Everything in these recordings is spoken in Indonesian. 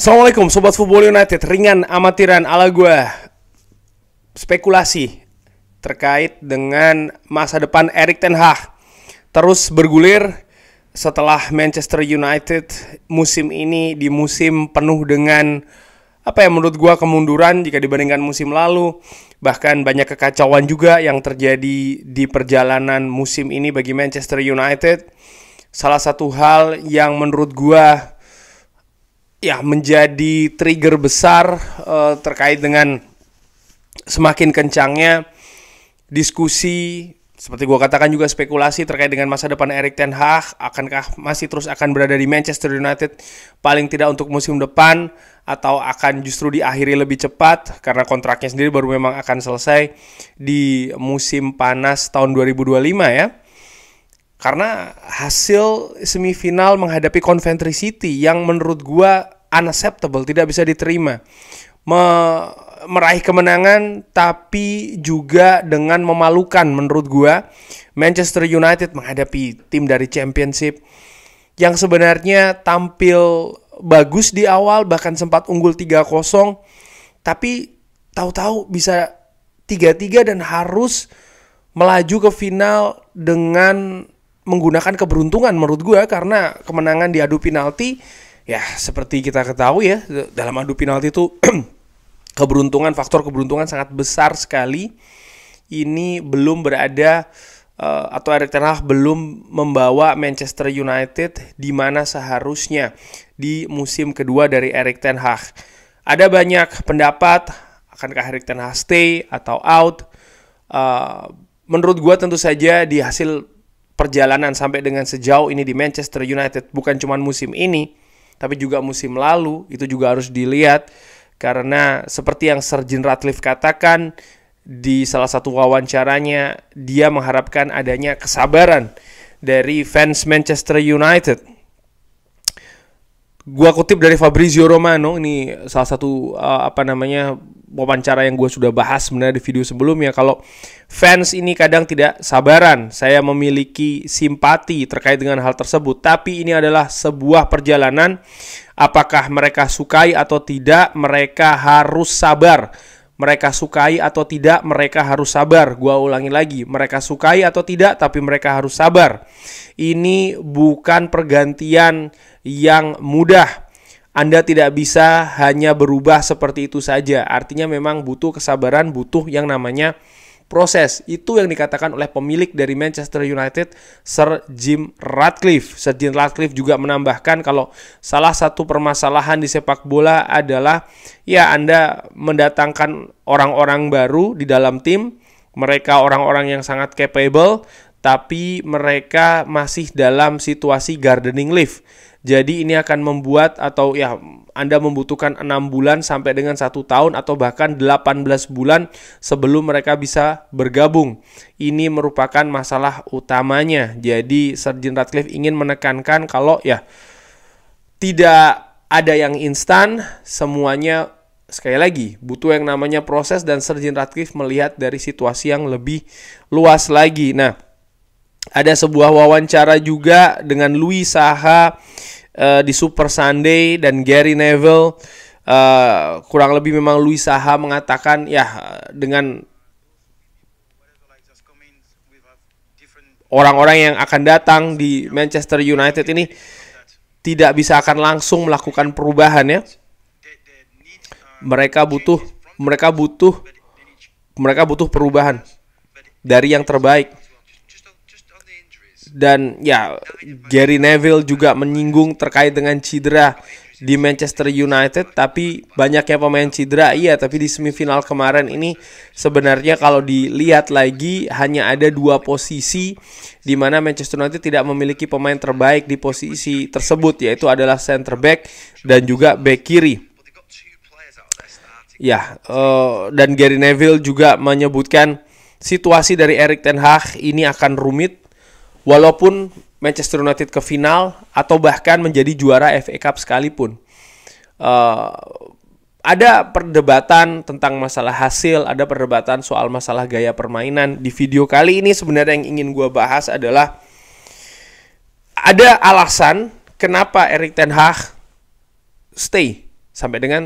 Assalamualaikum Sobat Football United Ringan amatiran ala gue Spekulasi Terkait dengan masa depan Erik Ten Hag Terus bergulir setelah Manchester United musim ini di musim penuh dengan apa ya menurut gue kemunduran jika dibandingkan musim lalu bahkan banyak kekacauan juga yang terjadi di perjalanan musim ini bagi Manchester United salah satu hal yang menurut gue ya menjadi trigger besar uh, terkait dengan semakin kencangnya diskusi seperti gue katakan juga spekulasi terkait dengan masa depan Erik Ten Hag akankah masih terus akan berada di Manchester United paling tidak untuk musim depan atau akan justru diakhiri lebih cepat karena kontraknya sendiri baru memang akan selesai di musim panas tahun 2025 ya karena hasil semifinal menghadapi Coventry City yang menurut gua unacceptable, tidak bisa diterima. Me meraih kemenangan tapi juga dengan memalukan menurut gua. Manchester United menghadapi tim dari Championship yang sebenarnya tampil bagus di awal bahkan sempat unggul 3-0 tapi tahu-tahu bisa 3-3 dan harus melaju ke final dengan menggunakan keberuntungan menurut gua karena kemenangan di adu penalti ya seperti kita ketahui ya dalam adu penalti itu keberuntungan faktor keberuntungan sangat besar sekali ini belum berada uh, atau Erik Ten Hag belum membawa Manchester United di mana seharusnya di musim kedua dari Erik Ten Hag ada banyak pendapat akankah Erik Ten Hag stay atau out uh, menurut gue tentu saja di hasil perjalanan sampai dengan sejauh ini di Manchester United bukan cuma musim ini tapi juga musim lalu itu juga harus dilihat karena seperti yang Sergin Ratcliffe katakan di salah satu wawancaranya dia mengharapkan adanya kesabaran dari fans Manchester United. Gua kutip dari Fabrizio Romano ini salah satu uh, apa namanya wawancara yang gue sudah bahas sebenarnya di video sebelumnya kalau fans ini kadang tidak sabaran saya memiliki simpati terkait dengan hal tersebut tapi ini adalah sebuah perjalanan apakah mereka sukai atau tidak mereka harus sabar mereka sukai atau tidak mereka harus sabar gue ulangi lagi mereka sukai atau tidak tapi mereka harus sabar ini bukan pergantian yang mudah anda tidak bisa hanya berubah seperti itu saja. Artinya memang butuh kesabaran, butuh yang namanya proses. Itu yang dikatakan oleh pemilik dari Manchester United, Sir Jim Ratcliffe. Sir Jim Ratcliffe juga menambahkan kalau salah satu permasalahan di sepak bola adalah ya Anda mendatangkan orang-orang baru di dalam tim, mereka orang-orang yang sangat capable, tapi mereka masih dalam situasi gardening leave jadi ini akan membuat atau ya Anda membutuhkan 6 bulan sampai dengan satu tahun atau bahkan 18 bulan sebelum mereka bisa bergabung. Ini merupakan masalah utamanya. Jadi Sergeant Radcliffe ingin menekankan kalau ya tidak ada yang instan, semuanya sekali lagi butuh yang namanya proses dan Sergeant Radcliffe melihat dari situasi yang lebih luas lagi. Nah, ada sebuah wawancara juga dengan Louis Saha uh, di Super Sunday dan Gary Neville uh, kurang lebih memang Louis Saha mengatakan ya dengan orang-orang yang akan datang di Manchester United ini tidak bisa akan langsung melakukan perubahan ya. Mereka butuh mereka butuh mereka butuh perubahan dari yang terbaik dan ya Gary Neville juga menyinggung terkait dengan cedera di Manchester United tapi banyaknya pemain cedera iya tapi di semifinal kemarin ini sebenarnya kalau dilihat lagi hanya ada dua posisi di mana Manchester United tidak memiliki pemain terbaik di posisi tersebut yaitu adalah center back dan juga back kiri. Ya, uh, dan Gary Neville juga menyebutkan situasi dari Erik ten Hag ini akan rumit walaupun Manchester United ke final atau bahkan menjadi juara FA Cup sekalipun. Uh, ada perdebatan tentang masalah hasil, ada perdebatan soal masalah gaya permainan. Di video kali ini sebenarnya yang ingin gue bahas adalah ada alasan kenapa Erik Ten Hag stay sampai dengan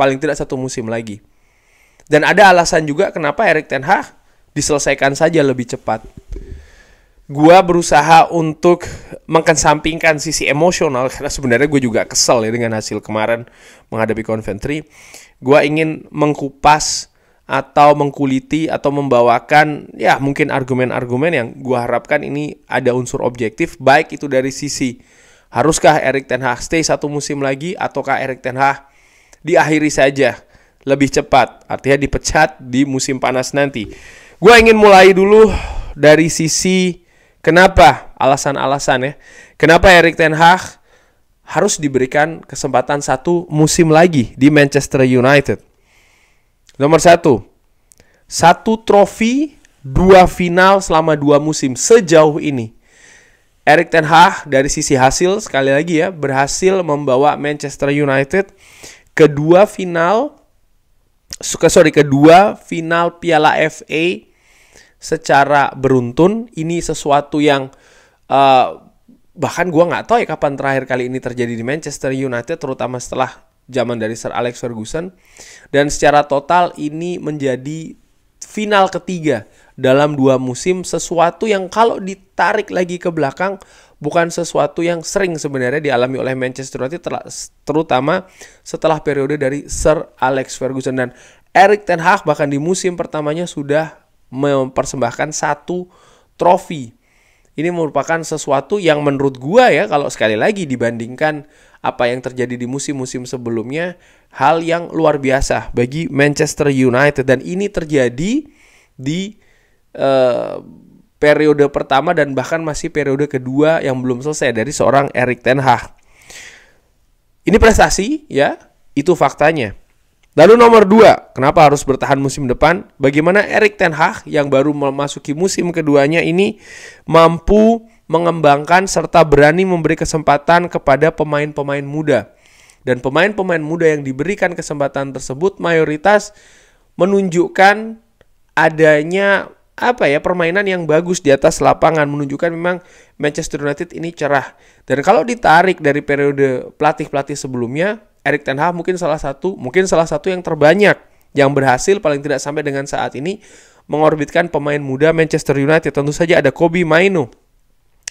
paling tidak satu musim lagi. Dan ada alasan juga kenapa Erik Ten Hag diselesaikan saja lebih cepat gue berusaha untuk mengkesampingkan sisi emosional karena sebenarnya gue juga kesel ya dengan hasil kemarin menghadapi Coventry. Gue ingin mengkupas atau mengkuliti atau membawakan ya mungkin argumen-argumen yang gue harapkan ini ada unsur objektif baik itu dari sisi haruskah Erik Ten Hag stay satu musim lagi ataukah Erik Ten Hag diakhiri saja lebih cepat artinya dipecat di musim panas nanti. Gue ingin mulai dulu dari sisi Kenapa? Alasan-alasan ya. Kenapa Erik Ten Hag harus diberikan kesempatan satu musim lagi di Manchester United? Nomor satu, satu trofi, dua final selama dua musim sejauh ini. Erik Ten Hag dari sisi hasil sekali lagi ya berhasil membawa Manchester United kedua final suka sorry kedua final Piala FA secara beruntun ini sesuatu yang uh, bahkan gue nggak tahu ya kapan terakhir kali ini terjadi di Manchester United terutama setelah zaman dari Sir Alex Ferguson dan secara total ini menjadi final ketiga dalam dua musim sesuatu yang kalau ditarik lagi ke belakang bukan sesuatu yang sering sebenarnya dialami oleh Manchester United terutama setelah periode dari Sir Alex Ferguson dan Erik ten Hag bahkan di musim pertamanya sudah mempersembahkan satu trofi. Ini merupakan sesuatu yang menurut gua ya kalau sekali lagi dibandingkan apa yang terjadi di musim-musim sebelumnya hal yang luar biasa bagi Manchester United dan ini terjadi di uh, periode pertama dan bahkan masih periode kedua yang belum selesai dari seorang Erik ten Hag. Ini prestasi ya, itu faktanya. Lalu nomor dua, kenapa harus bertahan musim depan? Bagaimana Erik Ten Hag yang baru memasuki musim keduanya ini mampu mengembangkan serta berani memberi kesempatan kepada pemain-pemain muda. Dan pemain-pemain muda yang diberikan kesempatan tersebut mayoritas menunjukkan adanya apa ya permainan yang bagus di atas lapangan menunjukkan memang Manchester United ini cerah. Dan kalau ditarik dari periode pelatih-pelatih sebelumnya, Erik Ten Hag mungkin salah satu mungkin salah satu yang terbanyak yang berhasil paling tidak sampai dengan saat ini mengorbitkan pemain muda Manchester United. Tentu saja ada Kobe Mainu.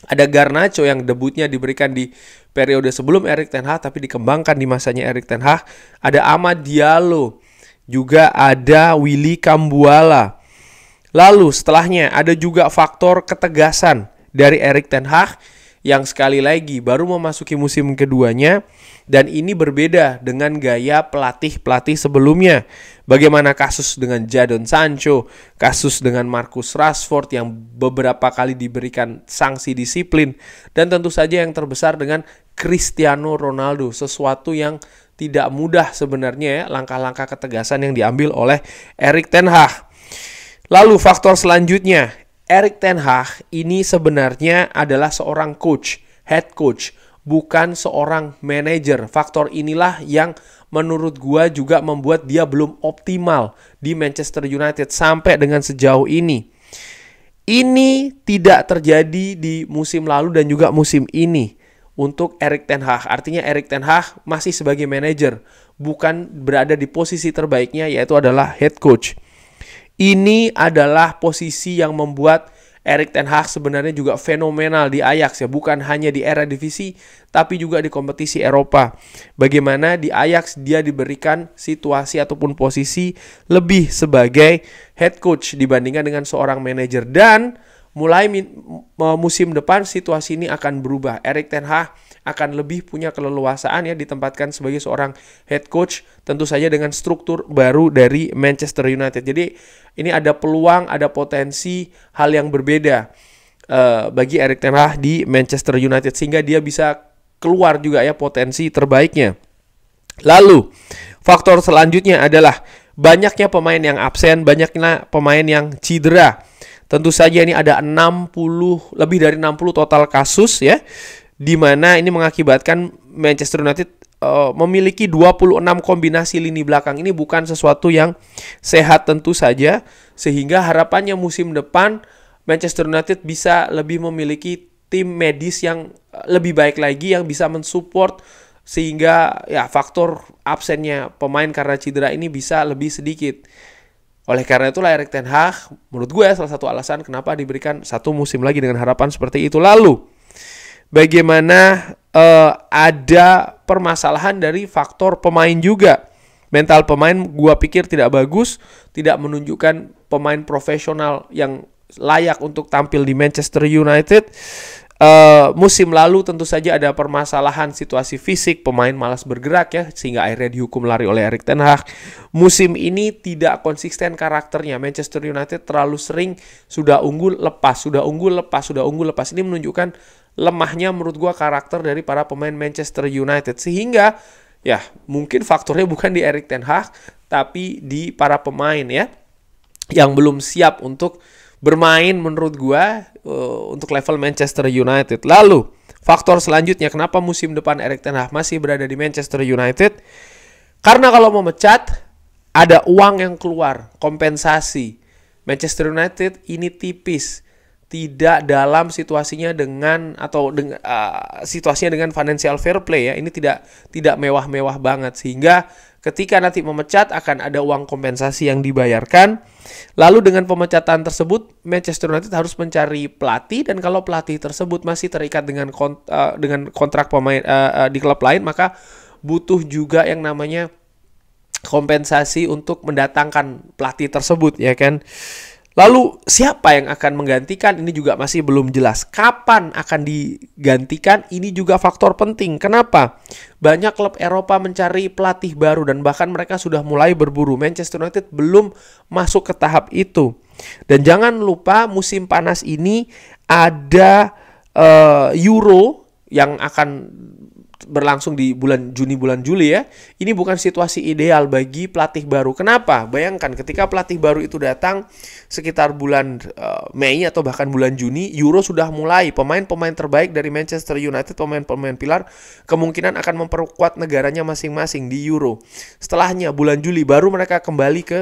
Ada Garnacho yang debutnya diberikan di periode sebelum Erik Ten Hag tapi dikembangkan di masanya Erik Ten Hag. Ada Amad Diallo. Juga ada Willy Kambuala. Lalu setelahnya ada juga faktor ketegasan dari Erik Ten Hag yang sekali lagi baru memasuki musim keduanya dan ini berbeda dengan gaya pelatih-pelatih sebelumnya. Bagaimana kasus dengan Jadon Sancho, kasus dengan Marcus Rashford yang beberapa kali diberikan sanksi disiplin dan tentu saja yang terbesar dengan Cristiano Ronaldo, sesuatu yang tidak mudah sebenarnya ya, langkah-langkah ketegasan yang diambil oleh Erik ten Hag. Lalu faktor selanjutnya, Eric Ten Hag ini sebenarnya adalah seorang coach, head coach, bukan seorang manager. Faktor inilah yang menurut gua juga membuat dia belum optimal di Manchester United sampai dengan sejauh ini. Ini tidak terjadi di musim lalu dan juga musim ini untuk Eric Ten Hag. Artinya Eric Ten Hag masih sebagai manager, bukan berada di posisi terbaiknya yaitu adalah head coach. Ini adalah posisi yang membuat Erik Ten Hag sebenarnya juga fenomenal di Ajax ya, bukan hanya di era divisi tapi juga di kompetisi Eropa. Bagaimana di Ajax dia diberikan situasi ataupun posisi lebih sebagai head coach dibandingkan dengan seorang manajer dan mulai musim depan situasi ini akan berubah. Erik Ten Hag akan lebih punya keleluasaan ya ditempatkan sebagai seorang head coach tentu saja dengan struktur baru dari Manchester United. Jadi ini ada peluang, ada potensi hal yang berbeda uh, bagi Erik Ten Hag di Manchester United sehingga dia bisa keluar juga ya potensi terbaiknya. Lalu faktor selanjutnya adalah banyaknya pemain yang absen, banyaknya pemain yang cedera. Tentu saja ini ada 60 lebih dari 60 total kasus ya di mana ini mengakibatkan Manchester United uh, memiliki 26 kombinasi lini belakang. Ini bukan sesuatu yang sehat tentu saja sehingga harapannya musim depan Manchester United bisa lebih memiliki tim medis yang eh, lebih baik lagi yang bisa mensupport sehingga ya faktor absennya pemain karena cedera ini bisa lebih sedikit. Oleh karena itulah Erik Ten Hag menurut gue salah satu alasan kenapa diberikan satu musim lagi dengan harapan seperti itu. Lalu bagaimana uh, ada permasalahan dari faktor pemain juga. Mental pemain gue pikir tidak bagus, tidak menunjukkan pemain profesional yang layak untuk tampil di Manchester United. Uh, musim lalu tentu saja ada permasalahan situasi fisik pemain malas bergerak ya sehingga akhirnya dihukum lari oleh Erik Ten Hag. Musim ini tidak konsisten karakternya. Manchester United terlalu sering sudah unggul lepas, sudah unggul lepas, sudah unggul lepas. Ini menunjukkan lemahnya menurut gua karakter dari para pemain Manchester United sehingga ya mungkin faktornya bukan di Erik Ten Hag tapi di para pemain ya yang belum siap untuk bermain menurut gua uh, untuk level Manchester United. Lalu faktor selanjutnya kenapa musim depan Erik ten Hag masih berada di Manchester United? Karena kalau mau mecat ada uang yang keluar, kompensasi. Manchester United ini tipis tidak dalam situasinya dengan atau dengan uh, situasinya dengan financial fair play ya ini tidak tidak mewah-mewah banget sehingga ketika nanti memecat akan ada uang kompensasi yang dibayarkan lalu dengan pemecatan tersebut Manchester United harus mencari pelatih dan kalau pelatih tersebut masih terikat dengan kont uh, dengan kontrak pemain uh, uh, di klub lain maka butuh juga yang namanya kompensasi untuk mendatangkan pelatih tersebut ya kan Lalu siapa yang akan menggantikan ini juga masih belum jelas. Kapan akan digantikan ini juga faktor penting. Kenapa? Banyak klub Eropa mencari pelatih baru dan bahkan mereka sudah mulai berburu. Manchester United belum masuk ke tahap itu. Dan jangan lupa musim panas ini ada uh, Euro yang akan berlangsung di bulan Juni bulan Juli ya. Ini bukan situasi ideal bagi pelatih baru. Kenapa? Bayangkan ketika pelatih baru itu datang sekitar bulan uh, Mei atau bahkan bulan Juni, Euro sudah mulai. Pemain-pemain terbaik dari Manchester United, pemain-pemain pilar kemungkinan akan memperkuat negaranya masing-masing di Euro. Setelahnya bulan Juli baru mereka kembali ke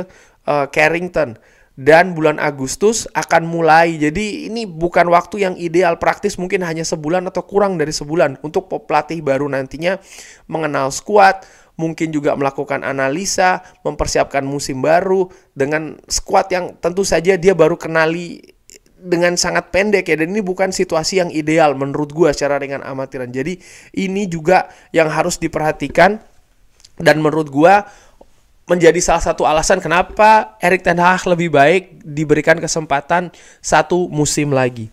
uh, Carrington dan bulan Agustus akan mulai. Jadi ini bukan waktu yang ideal praktis mungkin hanya sebulan atau kurang dari sebulan untuk pelatih baru nantinya mengenal skuad, mungkin juga melakukan analisa, mempersiapkan musim baru dengan skuad yang tentu saja dia baru kenali dengan sangat pendek ya dan ini bukan situasi yang ideal menurut gua secara dengan amatiran. Jadi ini juga yang harus diperhatikan dan menurut gua menjadi salah satu alasan kenapa Erik Ten Hag lebih baik diberikan kesempatan satu musim lagi.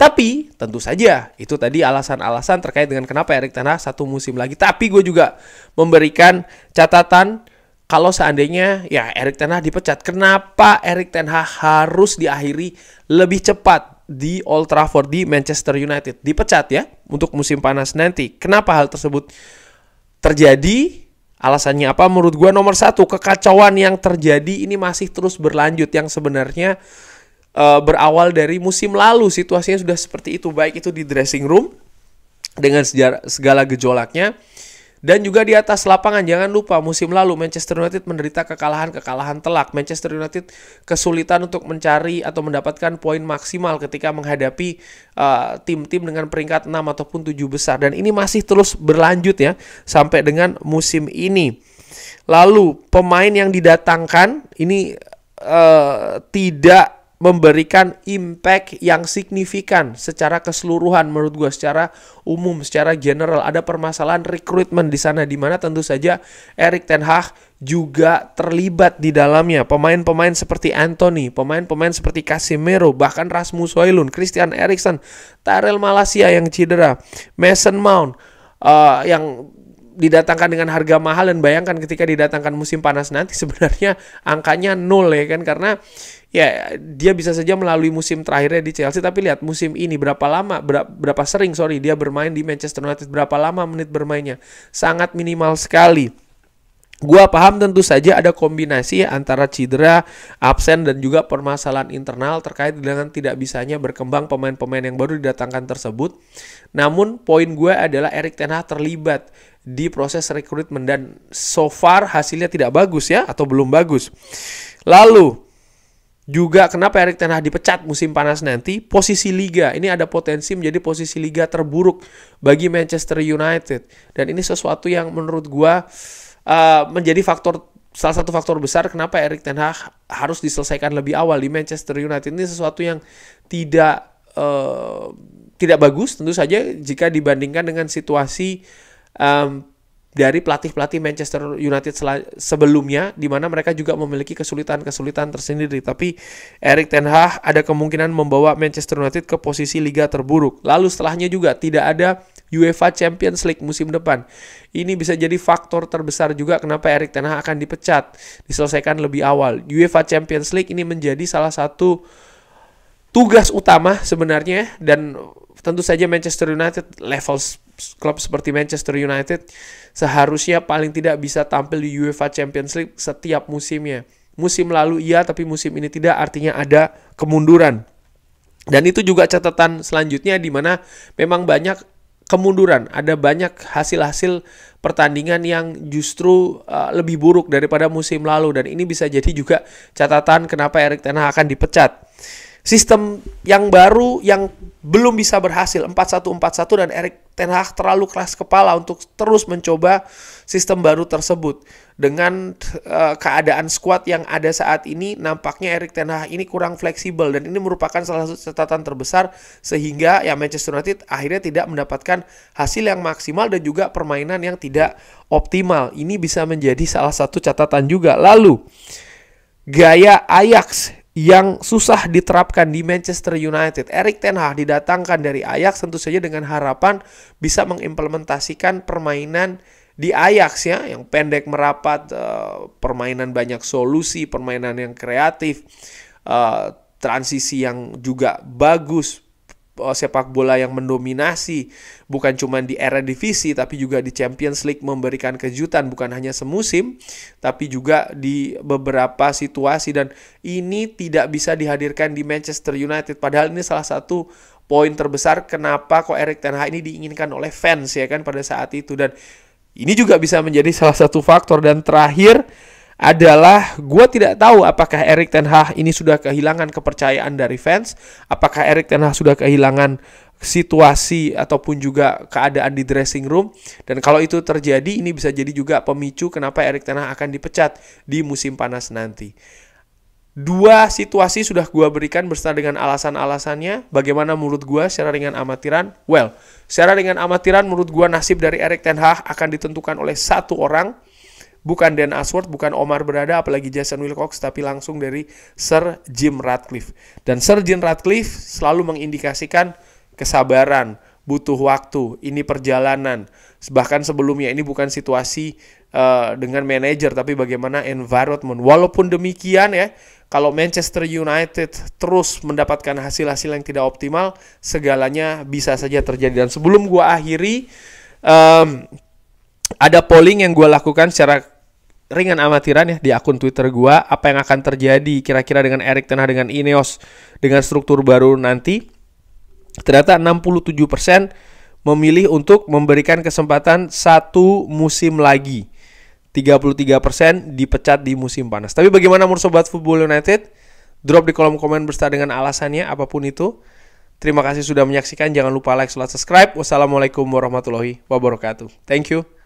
Tapi tentu saja itu tadi alasan-alasan terkait dengan kenapa Erik Ten Hag satu musim lagi. Tapi gue juga memberikan catatan kalau seandainya ya Erik Ten Hag dipecat, kenapa Erik Ten Hag harus diakhiri lebih cepat di Old Trafford di Manchester United? Dipecat ya untuk musim panas nanti. Kenapa hal tersebut terjadi? Alasannya apa? Menurut gue nomor satu kekacauan yang terjadi ini masih terus berlanjut yang sebenarnya e, berawal dari musim lalu situasinya sudah seperti itu baik itu di dressing room dengan segala gejolaknya dan juga di atas lapangan, jangan lupa musim lalu Manchester United menderita kekalahan-kekalahan telak. Manchester United kesulitan untuk mencari atau mendapatkan poin maksimal ketika menghadapi eh, tim-tim uh, dengan peringkat 6 ataupun 7 besar. Dan ini masih terus berlanjut ya, sampai dengan musim ini. Lalu pemain yang didatangkan ini uh, tidak memberikan impact yang signifikan secara keseluruhan menurut gue secara umum secara general ada permasalahan rekrutmen di sana di mana tentu saja Erik ten Hag juga terlibat di dalamnya pemain-pemain seperti Anthony, pemain-pemain seperti Casemiro, bahkan Rasmus Højlund, Christian Eriksen, Tarel Malaysia yang cedera, Mason Mount, uh, yang didatangkan dengan harga mahal dan bayangkan ketika didatangkan musim panas nanti sebenarnya angkanya nol ya kan karena ya dia bisa saja melalui musim terakhirnya di Chelsea tapi lihat musim ini berapa lama berapa, berapa sering sorry dia bermain di Manchester United berapa lama menit bermainnya sangat minimal sekali. Gua paham tentu saja ada kombinasi antara cedera, absen dan juga permasalahan internal terkait dengan tidak bisanya berkembang pemain-pemain yang baru didatangkan tersebut. Namun poin gue adalah Erik Ten Hag terlibat di proses rekrutmen dan so far hasilnya tidak bagus ya atau belum bagus. Lalu juga kenapa Erik Ten Hag dipecat musim panas nanti? Posisi liga ini ada potensi menjadi posisi liga terburuk bagi Manchester United dan ini sesuatu yang menurut gue uh, menjadi faktor salah satu faktor besar kenapa Erik ten Hag harus diselesaikan lebih awal di Manchester United ini sesuatu yang tidak uh, tidak bagus tentu saja jika dibandingkan dengan situasi um, dari pelatih-pelatih Manchester United sebelumnya di mana mereka juga memiliki kesulitan-kesulitan tersendiri tapi Erik ten Hag ada kemungkinan membawa Manchester United ke posisi liga terburuk. Lalu setelahnya juga tidak ada UEFA Champions League musim depan. Ini bisa jadi faktor terbesar juga kenapa Erik Ten Hag akan dipecat, diselesaikan lebih awal. UEFA Champions League ini menjadi salah satu tugas utama sebenarnya dan tentu saja Manchester United level klub seperti Manchester United seharusnya paling tidak bisa tampil di UEFA Champions League setiap musimnya. Musim lalu iya, tapi musim ini tidak, artinya ada kemunduran. Dan itu juga catatan selanjutnya di mana memang banyak kemunduran. Ada banyak hasil-hasil pertandingan yang justru uh, lebih buruk daripada musim lalu dan ini bisa jadi juga catatan kenapa Erik Ten Hag akan dipecat sistem yang baru yang belum bisa berhasil 4141 dan Erik Ten Hag terlalu keras kepala untuk terus mencoba sistem baru tersebut dengan uh, keadaan skuad yang ada saat ini nampaknya Erik Ten Hag ini kurang fleksibel dan ini merupakan salah satu catatan terbesar sehingga ya Manchester United akhirnya tidak mendapatkan hasil yang maksimal dan juga permainan yang tidak optimal ini bisa menjadi salah satu catatan juga lalu gaya Ajax yang susah diterapkan di Manchester United. Erik Ten Hag didatangkan dari Ajax tentu saja dengan harapan bisa mengimplementasikan permainan di Ajax ya, yang pendek merapat, uh, permainan banyak solusi, permainan yang kreatif, uh, transisi yang juga bagus, Eh, sepak bola yang mendominasi bukan cuma di era divisi tapi juga di Champions League memberikan kejutan bukan hanya semusim tapi juga di beberapa situasi dan ini tidak bisa dihadirkan di Manchester United padahal ini salah satu poin terbesar kenapa kok Erik ten Hag ini diinginkan oleh fans ya kan pada saat itu dan ini juga bisa menjadi salah satu faktor dan terakhir adalah gue tidak tahu apakah Erik Ten Hag ini sudah kehilangan kepercayaan dari fans, apakah Erik Ten Hag sudah kehilangan situasi ataupun juga keadaan di dressing room dan kalau itu terjadi ini bisa jadi juga pemicu kenapa Erik Ten Hag akan dipecat di musim panas nanti. Dua situasi sudah gue berikan bersama dengan alasan-alasannya. Bagaimana menurut gue secara ringan amatiran? Well, secara ringan amatiran menurut gue nasib dari Erik Ten Hag akan ditentukan oleh satu orang bukan Dan Ashworth, bukan Omar Berada, apalagi Jason Wilcox, tapi langsung dari Sir Jim Ratcliffe. Dan Sir Jim Ratcliffe selalu mengindikasikan kesabaran, butuh waktu, ini perjalanan. Bahkan sebelumnya ini bukan situasi uh, dengan manajer, tapi bagaimana environment. Walaupun demikian ya, kalau Manchester United terus mendapatkan hasil-hasil yang tidak optimal, segalanya bisa saja terjadi. Dan sebelum gua akhiri, um, ada polling yang gue lakukan secara ringan amatiran ya di akun Twitter gue apa yang akan terjadi kira-kira dengan Erik Tenah dengan Ineos dengan struktur baru nanti ternyata 67% memilih untuk memberikan kesempatan satu musim lagi 33% dipecat di musim panas tapi bagaimana menurut Sobat Football United drop di kolom komen berserta dengan alasannya apapun itu terima kasih sudah menyaksikan jangan lupa like, subscribe wassalamualaikum warahmatullahi wabarakatuh thank you